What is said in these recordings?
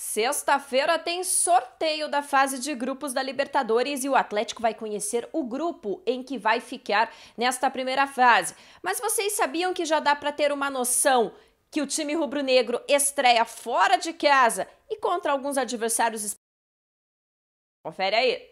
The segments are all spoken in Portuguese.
Sexta-feira tem sorteio da fase de grupos da Libertadores e o Atlético vai conhecer o grupo em que vai ficar nesta primeira fase. Mas vocês sabiam que já dá para ter uma noção que o time rubro-negro estreia fora de casa e contra alguns adversários. Confere aí.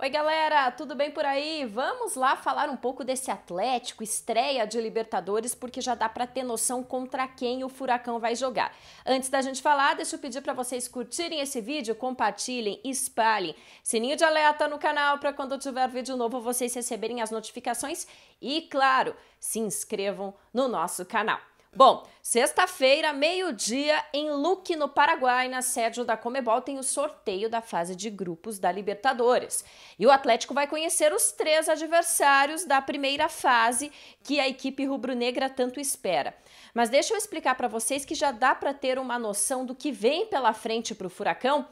Oi, galera, tudo bem por aí? Vamos lá falar um pouco desse Atlético, estreia de Libertadores, porque já dá para ter noção contra quem o Furacão vai jogar. Antes da gente falar, deixa eu pedir para vocês curtirem esse vídeo, compartilhem, espalhem. Sininho de alerta no canal para quando tiver vídeo novo vocês receberem as notificações e, claro, se inscrevam no nosso canal. Bom, sexta-feira, meio-dia, em Luque, no Paraguai, na sede da Comebol, tem o sorteio da fase de grupos da Libertadores. E o Atlético vai conhecer os três adversários da primeira fase que a equipe rubro-negra tanto espera. Mas deixa eu explicar para vocês que já dá para ter uma noção do que vem pela frente para o Furacão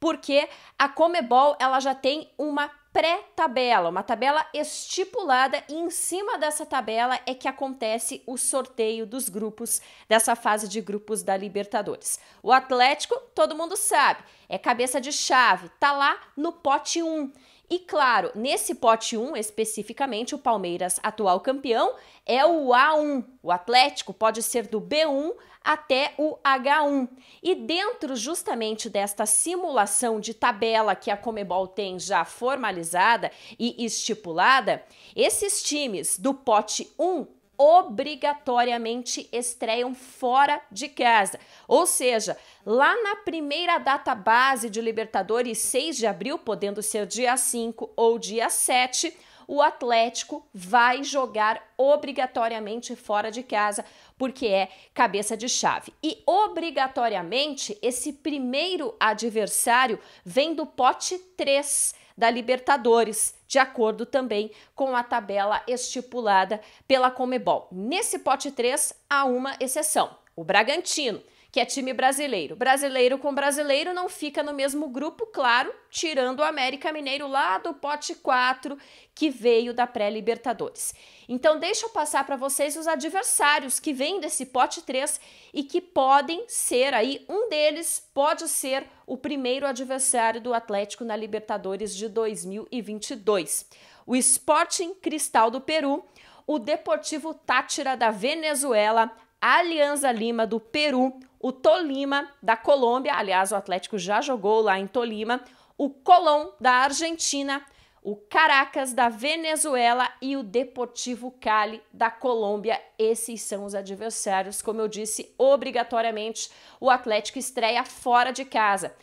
porque a Comebol ela já tem uma pré-tabela, uma tabela estipulada e em cima dessa tabela é que acontece o sorteio dos grupos dessa fase de grupos da Libertadores. O Atlético, todo mundo sabe, é cabeça de chave, tá lá no pote 1. E claro, nesse pote 1 especificamente, o Palmeiras, atual campeão, é o A1. O Atlético pode ser do B1 até o H1. E dentro justamente desta simulação de tabela que a Comebol tem já formalizada e estipulada, esses times do pote 1 obrigatoriamente estreiam fora de casa. Ou seja, lá na primeira data base de Libertadores, 6 de abril, podendo ser dia 5 ou dia 7, o Atlético vai jogar obrigatoriamente fora de casa, porque é cabeça de chave. E obrigatoriamente, esse primeiro adversário vem do pote 3 da Libertadores, de acordo também com a tabela estipulada pela Comebol. Nesse pote 3, há uma exceção: o Bragantino que é time brasileiro. Brasileiro com brasileiro não fica no mesmo grupo, claro, tirando o América Mineiro lá do pote 4, que veio da pré-Libertadores. Então, deixa eu passar para vocês os adversários que vêm desse pote 3 e que podem ser aí, um deles pode ser o primeiro adversário do Atlético na Libertadores de 2022. O Sporting Cristal do Peru, o Deportivo Tátira da Venezuela, Alianza Lima do Peru, o Tolima da Colômbia, aliás, o Atlético já jogou lá em Tolima, o Colón da Argentina, o Caracas da Venezuela e o Deportivo Cali da Colômbia. Esses são os adversários, como eu disse, obrigatoriamente o Atlético estreia fora de casa.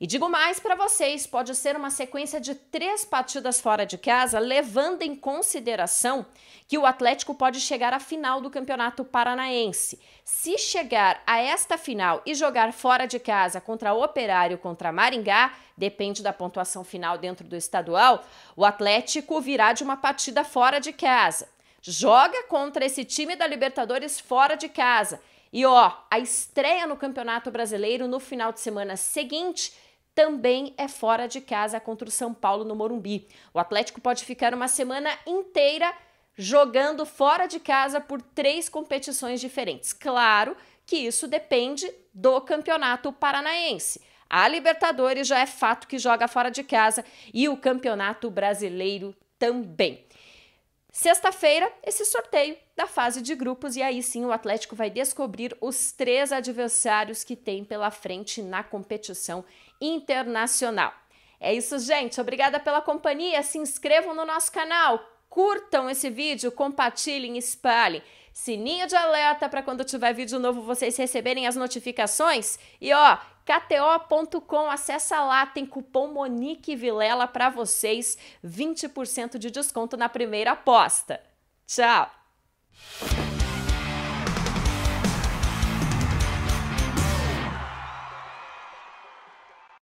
E digo mais para vocês: pode ser uma sequência de três partidas fora de casa, levando em consideração que o Atlético pode chegar à final do Campeonato Paranaense. Se chegar a esta final e jogar fora de casa contra o Operário contra Maringá, depende da pontuação final dentro do estadual, o Atlético virá de uma partida fora de casa. Joga contra esse time da Libertadores fora de casa. E ó, a estreia no Campeonato Brasileiro no final de semana seguinte também é fora de casa contra o São Paulo no Morumbi. O Atlético pode ficar uma semana inteira jogando fora de casa por três competições diferentes. Claro que isso depende do Campeonato Paranaense. A Libertadores já é fato que joga fora de casa e o Campeonato Brasileiro também. Sexta-feira, esse sorteio da fase de grupos, e aí sim o Atlético vai descobrir os três adversários que tem pela frente na competição internacional. É isso, gente. Obrigada pela companhia. Se inscrevam no nosso canal, curtam esse vídeo, compartilhem, espalhem. Sininho de alerta para quando tiver vídeo novo vocês receberem as notificações. E ó, KTO.com, acessa lá, tem cupom Monique Vilela para vocês, 20% de desconto na primeira aposta. Tchau!